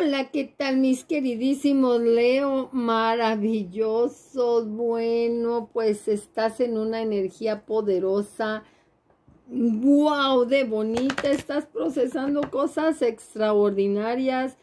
Hola, ¿qué tal mis queridísimos Leo? Maravillosos, bueno, pues estás en una energía poderosa. ¡Wow! De bonita, estás procesando cosas extraordinarias.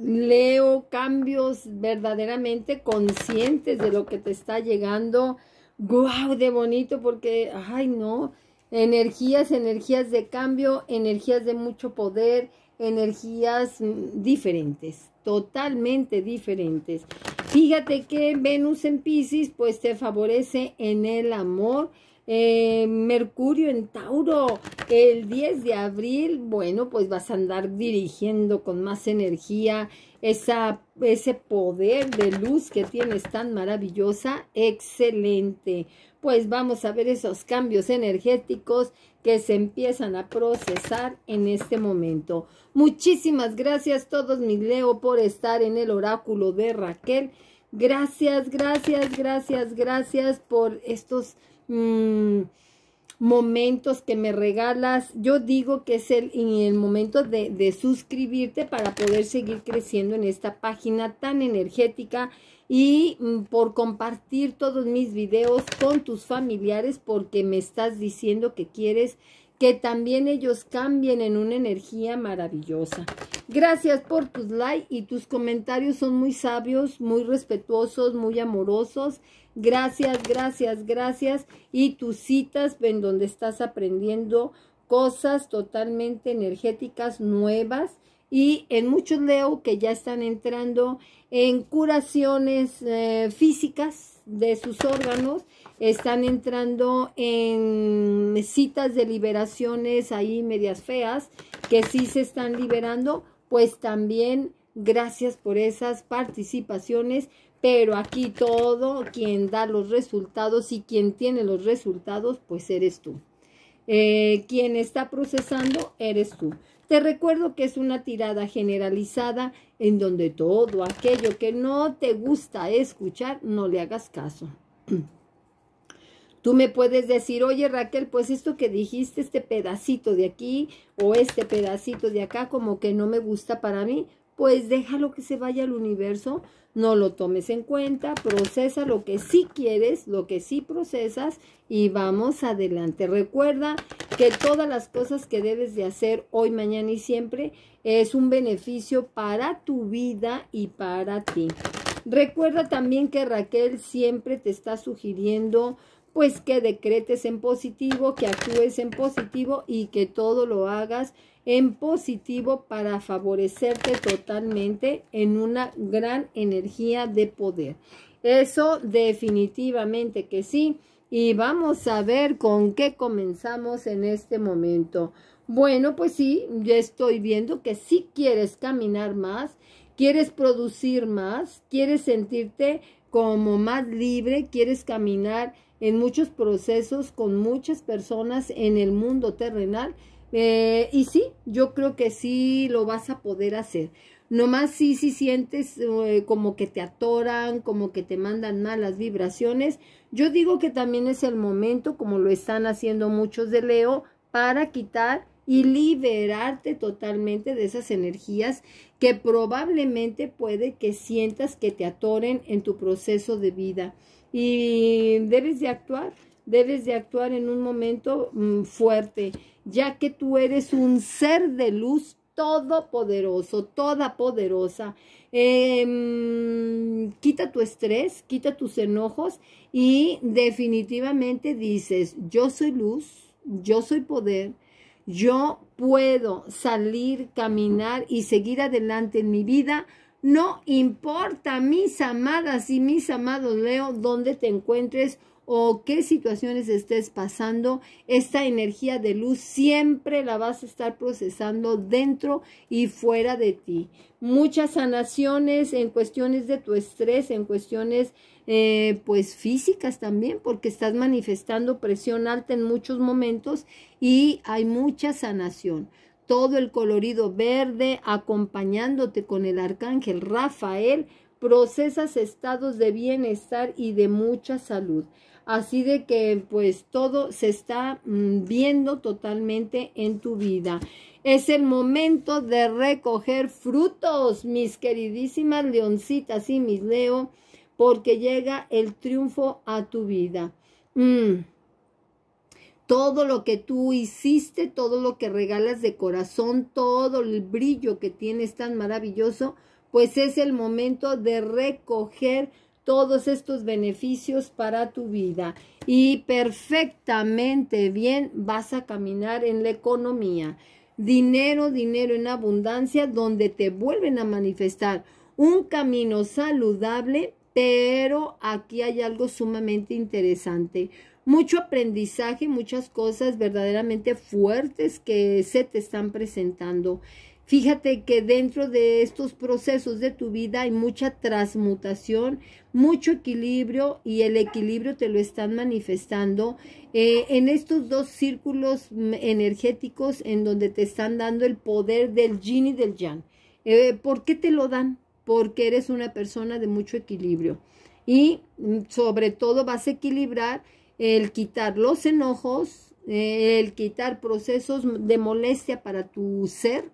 Leo, cambios verdaderamente conscientes de lo que te está llegando. ¡Wow! De bonito, porque, ay no, energías, energías de cambio, energías de mucho poder, energías mm, diferentes, totalmente diferentes. Fíjate que Venus en Pisces pues te favorece en el amor. Eh, Mercurio en Tauro, el 10 de abril, bueno, pues vas a andar dirigiendo con más energía esa, ese poder de luz que tienes tan maravillosa. Excelente. Pues vamos a ver esos cambios energéticos que se empiezan a procesar en este momento. Muchísimas gracias todos mis Leo por estar en el oráculo de Raquel. Gracias, gracias, gracias, gracias por estos... Mm, momentos que me regalas. Yo digo que es el, el momento de, de suscribirte para poder seguir creciendo en esta página tan energética y mm, por compartir todos mis videos con tus familiares porque me estás diciendo que quieres que también ellos cambien en una energía maravillosa. Gracias por tus likes y tus comentarios son muy sabios, muy respetuosos, muy amorosos Gracias, gracias, gracias. Y tus citas ven donde estás aprendiendo cosas totalmente energéticas nuevas. Y en muchos leo que ya están entrando en curaciones eh, físicas de sus órganos, están entrando en citas de liberaciones ahí medias feas, que sí se están liberando, pues también gracias por esas participaciones, pero aquí todo, quien da los resultados y quien tiene los resultados, pues eres tú. Eh, quien está procesando, eres tú. Te recuerdo que es una tirada generalizada en donde todo aquello que no te gusta escuchar, no le hagas caso. Tú me puedes decir, oye Raquel, pues esto que dijiste, este pedacito de aquí o este pedacito de acá, como que no me gusta para mí pues déjalo que se vaya al universo, no lo tomes en cuenta, procesa lo que sí quieres, lo que sí procesas y vamos adelante. Recuerda que todas las cosas que debes de hacer hoy, mañana y siempre es un beneficio para tu vida y para ti. Recuerda también que Raquel siempre te está sugiriendo pues que decretes en positivo, que actúes en positivo y que todo lo hagas en positivo para favorecerte totalmente en una gran energía de poder. Eso definitivamente que sí. Y vamos a ver con qué comenzamos en este momento. Bueno, pues sí, ya estoy viendo que si quieres caminar más, quieres producir más, quieres sentirte como más libre, quieres caminar en muchos procesos con muchas personas en el mundo terrenal eh, y sí, yo creo que sí lo vas a poder hacer. Nomás sí, si sí sientes eh, como que te atoran, como que te mandan malas vibraciones. Yo digo que también es el momento, como lo están haciendo muchos de Leo, para quitar y liberarte totalmente de esas energías que probablemente puede que sientas que te atoren en tu proceso de vida. Y debes de actuar debes de actuar en un momento mm, fuerte, ya que tú eres un ser de luz todopoderoso, toda poderosa. Em, quita tu estrés, quita tus enojos y definitivamente dices, yo soy luz, yo soy poder, yo puedo salir, caminar y seguir adelante en mi vida no importa, mis amadas y mis amados Leo, dónde te encuentres o qué situaciones estés pasando, esta energía de luz siempre la vas a estar procesando dentro y fuera de ti. Muchas sanaciones en cuestiones de tu estrés, en cuestiones eh, pues físicas también, porque estás manifestando presión alta en muchos momentos y hay mucha sanación todo el colorido verde, acompañándote con el arcángel Rafael, procesas estados de bienestar y de mucha salud. Así de que pues todo se está mm, viendo totalmente en tu vida. Es el momento de recoger frutos, mis queridísimas leoncitas y mis leo, porque llega el triunfo a tu vida. Mm todo lo que tú hiciste, todo lo que regalas de corazón, todo el brillo que tienes tan maravilloso, pues es el momento de recoger todos estos beneficios para tu vida y perfectamente bien vas a caminar en la economía. Dinero, dinero en abundancia donde te vuelven a manifestar un camino saludable pero aquí hay algo sumamente interesante. Mucho aprendizaje, muchas cosas verdaderamente fuertes que se te están presentando. Fíjate que dentro de estos procesos de tu vida hay mucha transmutación, mucho equilibrio y el equilibrio te lo están manifestando eh, en estos dos círculos mm, energéticos en donde te están dando el poder del yin y del yang. Eh, ¿Por qué te lo dan? porque eres una persona de mucho equilibrio. Y mm, sobre todo vas a equilibrar el quitar los enojos, eh, el quitar procesos de molestia para tu ser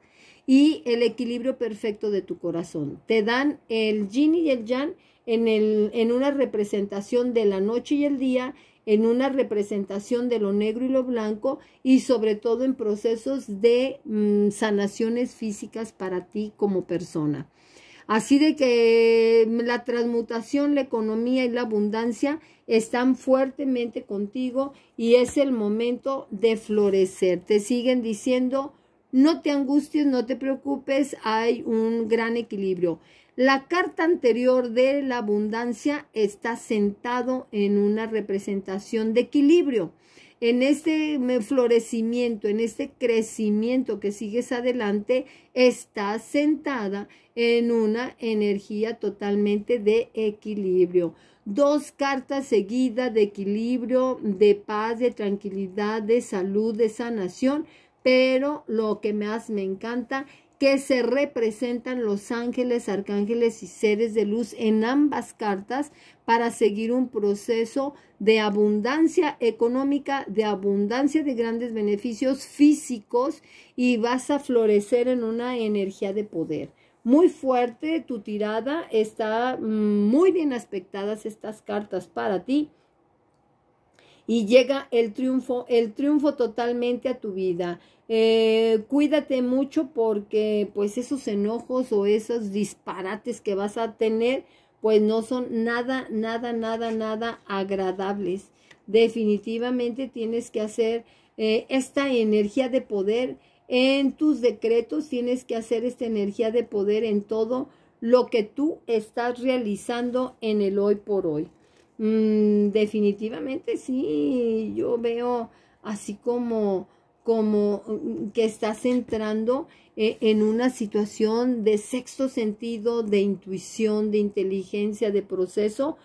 y el equilibrio perfecto de tu corazón. Te dan el yin y el yang en, una representación de la noche y el día, en una representación de lo negro y lo blanco y sobre todo en procesos de mm, sanaciones físicas para ti como persona. Así de que mm, la transmutación, la economía y la abundancia están fuertemente contigo y es el momento de florecer. Te siguen diciendo, no te angusties, no te preocupes, hay un gran equilibrio. La carta anterior de la abundancia está sentado en una representación de equilibrio en este florecimiento, en este crecimiento que sigues adelante, estás sentada en una energía totalmente de equilibrio. Dos cartas seguidas de equilibrio, de paz, de tranquilidad, de salud, de sanación, pero lo que más me encanta que se representan los ángeles, arcángeles y seres de luz en ambas cartas para seguir un proceso de abundancia económica, de abundancia de grandes beneficios físicos y vas a florecer en una energía de poder. Muy fuerte tu tirada, está mm, muy bien aspectadas estas cartas para ti y llega el triunfo, el triunfo totalmente a tu vida. Eh, cuídate mucho porque pues esos enojos o esos disparates que vas a tener pues no son nada, nada, nada, nada agradables. Definitivamente tienes que hacer eh, esta energía de poder en tus decretos, tienes que hacer esta energía de poder en todo lo que tú estás realizando en el hoy por hoy. Mm, definitivamente sí, yo veo así como como mm, que estás entrando eh, en una situación de sexto sentido, de intuición, de inteligencia, de proceso,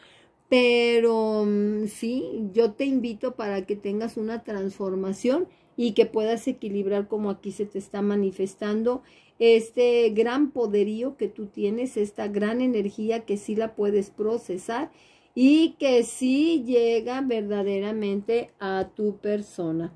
pero mm, sí, yo te invito para que tengas una transformación y que puedas equilibrar como aquí se te está manifestando este gran poderío que tú tienes, esta gran energía que sí la puedes procesar y que sí llega verdaderamente a tu persona.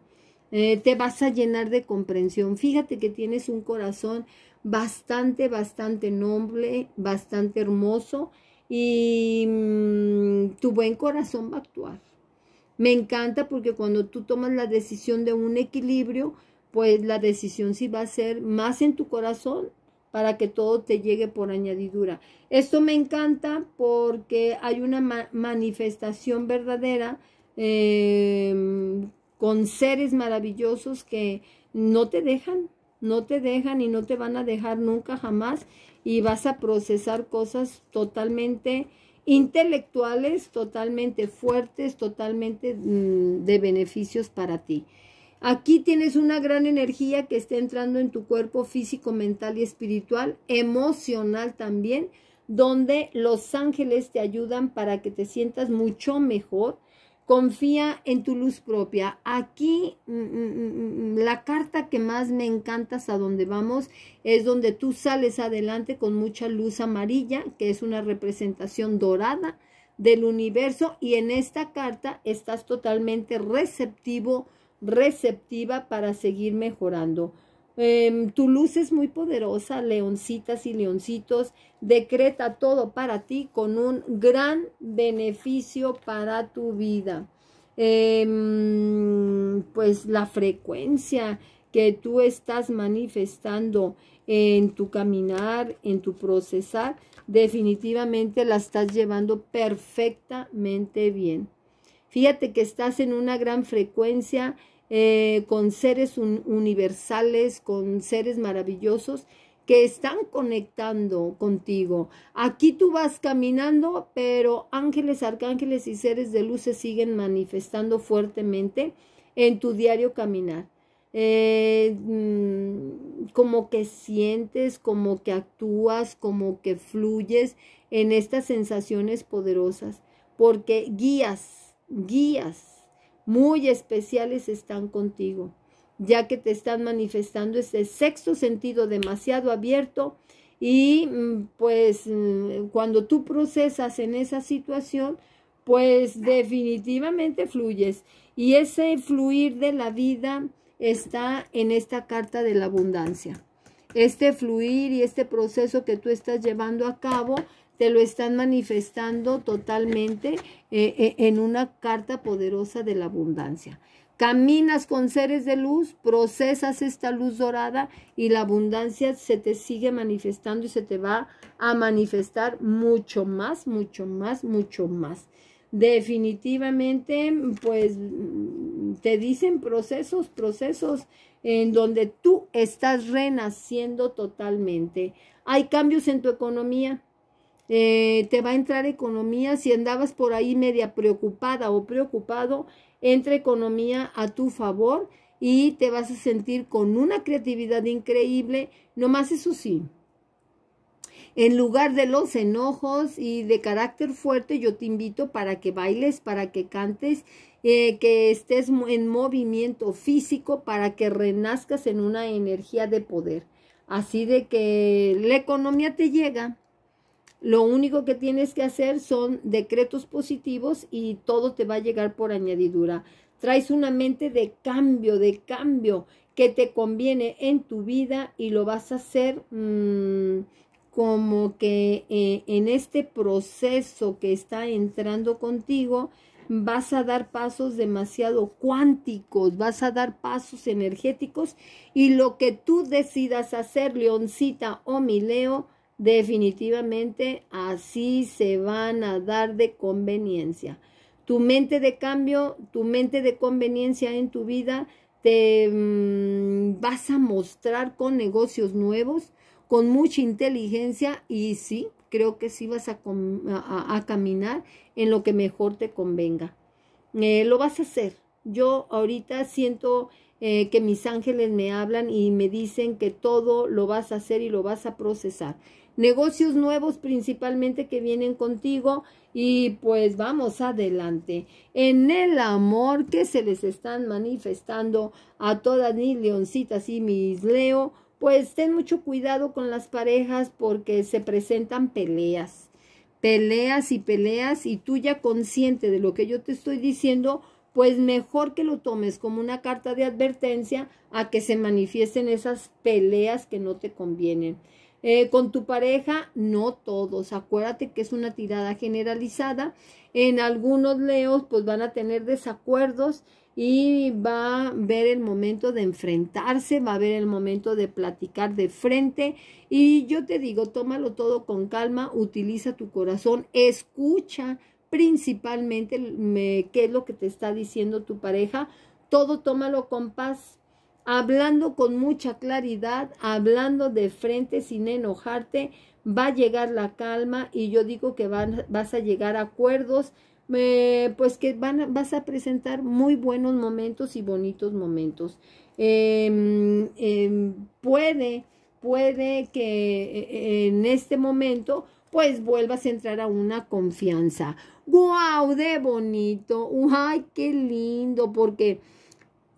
Eh, te vas a llenar de comprensión. Fíjate que tienes un corazón bastante, bastante noble, bastante hermoso y mm, tu buen corazón va a actuar. Me encanta porque cuando tú tomas la decisión de un equilibrio, pues la decisión sí va a ser más en tu corazón para que todo te llegue por añadidura. Esto me encanta porque hay una manifestación verdadera em, con seres maravillosos que no te dejan, no te dejan y no te van a dejar nunca jamás y vas a procesar cosas totalmente intelectuales, totalmente fuertes, totalmente mm, de beneficios para ti. Aquí tienes una gran energía que está entrando en tu cuerpo físico, mental y espiritual, emocional también, donde los ángeles te ayudan para que te sientas mucho mejor, Confía en tu luz propia. Aquí mm, mm, mm, la carta que más me encantas a donde vamos es donde tú sales adelante con mucha luz amarilla, que es una representación dorada del universo y en esta carta estás totalmente receptivo, receptiva para seguir mejorando. Em, tu luz es muy poderosa, leoncitas y leoncitos. Decreta todo para ti con un gran beneficio para tu vida. Em, pues la frecuencia que tú estás manifestando en tu caminar, en tu procesar, definitivamente la estás llevando perfectamente bien. Fíjate que estás en una gran frecuencia eh, con seres universales, con seres maravillosos que están conectando contigo. Aquí tú vas caminando, pero ángeles, arcángeles y seres de luz se siguen manifestando fuertemente en tu diario caminar. Eh, mm, como que sientes, como que actúas, como que fluyes en estas sensaciones poderosas, porque guías, guías muy especiales están contigo, ya que te están manifestando este sexto sentido demasiado abierto y mm, pues mm, cuando tú procesas en esa situación, pues definitivamente fluyes. Y ese fluir de la vida está en esta carta de la abundancia. Este fluir y este proceso que tú estás llevando a cabo te lo están manifestando totalmente eh, eh, en una carta poderosa de la abundancia. Caminas con seres de luz, procesas esta luz dorada y la abundancia se te sigue manifestando y se te va a manifestar mucho más, mucho más, mucho más. Definitivamente, pues te dicen procesos, procesos en donde tú estás renaciendo totalmente. Hay cambios en tu economía, eh, te va a entrar economía si andabas por ahí media preocupada o preocupado, entra economía a tu favor y te vas a sentir con una creatividad increíble, nomás eso sí. En lugar de los enojos y de carácter fuerte, yo te invito para que bailes, para que cantes, eh, que estés en movimiento físico, para que renazcas en una energía de poder. Así de que la economía te llega lo único que tienes que hacer son decretos positivos y todo te va a llegar por añadidura. Traes una mente de cambio, de cambio que te conviene en tu vida y lo vas a hacer mm, como que eh, en este proceso que está entrando contigo, vas a dar pasos demasiado cuánticos, vas a dar pasos energéticos y lo que tú decidas hacer, leoncita o mileo, Definitivamente así se van a dar de conveniencia. Tu mente de cambio, tu mente de conveniencia en tu vida, te mm, vas a mostrar con negocios nuevos, con mucha inteligencia y sí, creo que sí vas a, caminar en lo que mejor te convenga. Eh, lo vas a hacer. Yo ahorita siento eh, que mis ángeles me hablan y me dicen que todo lo vas a hacer y lo vas a procesar negocios nuevos principalmente que vienen contigo y pues vamos adelante. En el amor que se les están manifestando a todas mis leoncitas y mis leo, pues ten mucho cuidado con las parejas porque se presentan peleas, peleas y peleas y tú ya consciente de lo que yo te estoy diciendo, pues mejor que lo tomes como una carta de advertencia a que se manifiesten esas peleas que no te convienen. Eh, con tu pareja, no todos. Acuérdate que es una tirada generalizada. En algunos leos, pues van a tener desacuerdos y va a ver el momento de enfrentarse, va a haber el momento de platicar de frente. Y yo te digo, tómalo todo con calma, utiliza tu corazón, escucha principalmente qué es lo que te está diciendo tu pareja. Todo tómalo con paz, hablando con mucha claridad, hablando de frente sin enojarte, va a llegar la calma y yo digo que vas a llegar a acuerdos, eh, pues que vas a presentar muy buenos momentos y bonitos momentos. Em, em, puede, puede que eh, en este momento pues vuelvas a entrar a una confianza. ¡Guau! ¡De bonito! ¡Ay, qué lindo! Porque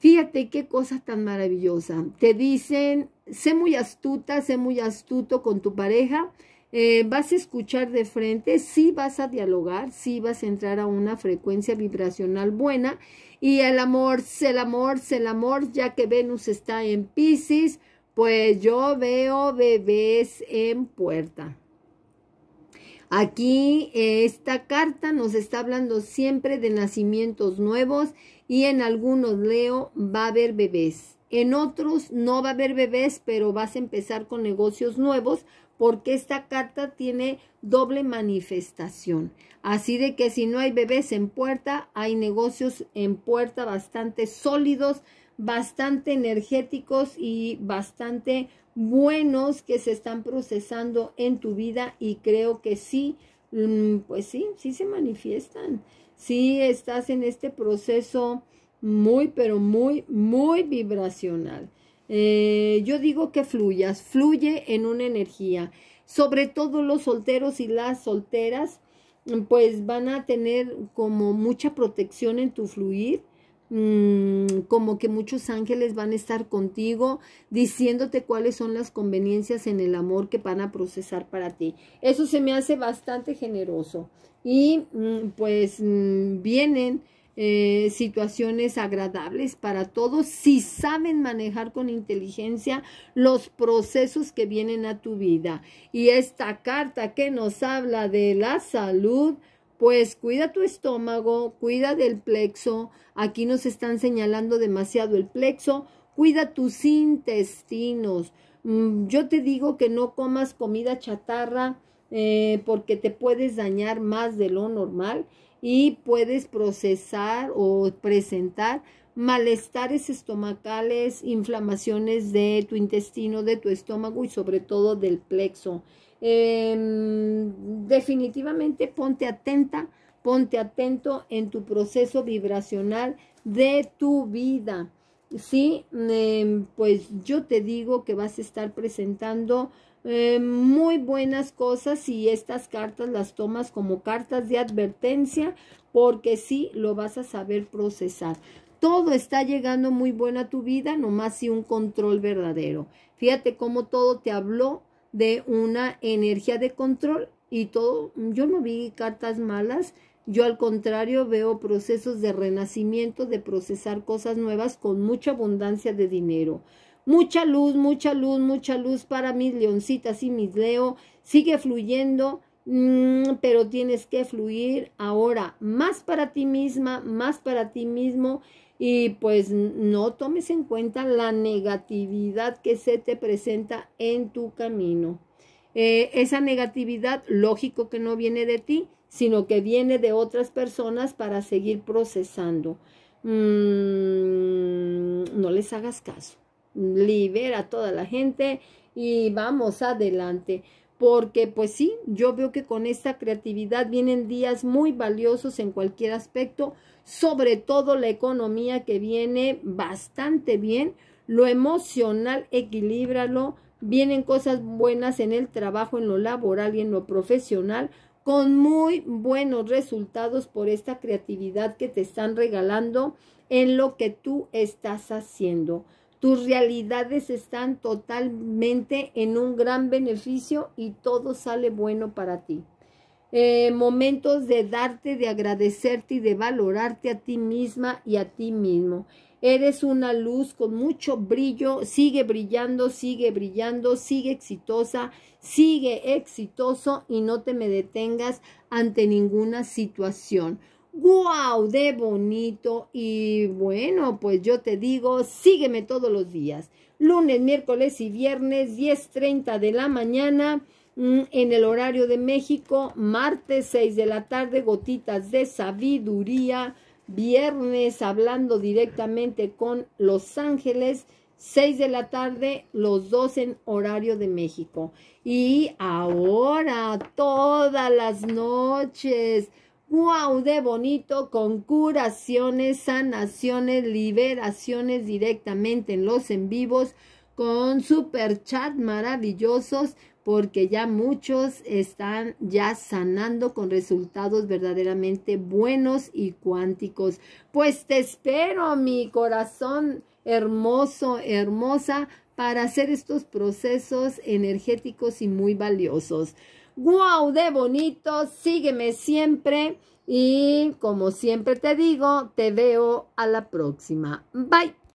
Fíjate qué cosa tan maravillosa, Te dicen, sé muy astuta, sé muy astuto con tu pareja. Eh, vas a escuchar de frente, sí vas a dialogar, sí vas a entrar a una frecuencia vibracional buena. Y el amor, el amor, el amor, ya que Venus está en Pisces, pues yo veo bebés en puerta. Aquí eh, esta carta nos está hablando siempre de nacimientos nuevos y en algunos, Leo, va a haber bebés. En otros no va a haber bebés, pero vas a empezar con negocios nuevos porque esta carta tiene doble manifestación. Así de que si no hay bebés en puerta, hay negocios en puerta bastante sólidos, bastante energéticos y bastante buenos que se están procesando en tu vida y creo que sí, mm, pues sí, sí se manifiestan. Sí estás en este proceso muy, pero muy, muy vibracional. Eh, yo digo que fluyas, fluye en una energía. Sobre todo los solteros y las solteras, pues van a tener como mucha protección en tu fluir Mm, como que muchos ángeles van a estar contigo diciéndote cuáles son las conveniencias en el amor que van a procesar para ti. Eso se me hace bastante generoso. Y mm, pues mm, vienen... Eh, situaciones agradables para todos si saben manejar con inteligencia los procesos que vienen a tu vida. Y esta carta que nos habla de la salud, pues cuida tu estómago, cuida del plexo. Aquí nos están señalando demasiado el plexo. Cuida tus intestinos. Mm, yo te digo que no comas comida chatarra eh, porque te puedes dañar más de lo normal y puedes procesar o presentar malestares estomacales, inflamaciones de tu intestino, de tu estómago y sobre todo del plexo. Em, definitivamente ponte atenta, ponte atento en tu proceso vibracional de tu vida. Sí, em, pues yo te digo que vas a estar presentando em, muy buenas cosas y estas cartas las tomas como cartas de advertencia porque sí lo vas a saber procesar. Todo está llegando muy bueno a tu vida, nomás si un control verdadero. Fíjate cómo todo te habló de una energía de control y todo, yo no vi cartas malas, yo al contrario veo procesos de renacimiento, de procesar cosas nuevas con mucha abundancia de dinero. Mucha luz, mucha luz, mucha luz para mis leoncitas y mis leo. Sigue fluyendo, mm, pero tienes que fluir ahora más para ti misma, más para ti mismo y pues no tomes en cuenta la negatividad que se te presenta en tu camino. Eh, esa negatividad, lógico que no viene de ti, sino que viene de otras personas para seguir procesando. Mm, no les hagas caso. Libera a toda la gente y vamos adelante porque pues sí, yo veo que con esta creatividad vienen días muy valiosos en cualquier aspecto, sobre todo la economía que viene bastante bien, lo emocional, equilíbralo, vienen cosas buenas en el trabajo, en lo laboral y en lo profesional, con muy buenos resultados por esta creatividad que te están regalando en lo que tú estás haciendo. Tus realidades están totalmente en un gran beneficio y todo sale bueno para ti. Eh, momentos de darte, de agradecerte y de valorarte a ti misma y a ti mismo. Eres una luz con mucho brillo, sigue brillando, sigue brillando, sigue exitosa, sigue exitoso y no te me detengas ante ninguna situación. ¡Wow! ¡De bonito! Y bueno, pues yo te digo, sígueme todos los días. Lunes, miércoles y viernes, 10.30 de la mañana mm, en el horario de México. Martes, 6 de la tarde, gotitas de sabiduría. Viernes, hablando directamente con Los Ángeles. 6 de la tarde, los dos en horario de México. Y ahora, todas las noches ¡Wow! De bonito, con curaciones, sanaciones, liberaciones directamente en los en vivos, con super chat maravillosos, porque ya muchos están ya sanando con resultados verdaderamente buenos y cuánticos. Pues te espero, mi corazón hermoso, hermosa, para hacer estos procesos energéticos y muy valiosos wow de bonito, sígueme siempre y como siempre te digo, te veo a la próxima. Bye.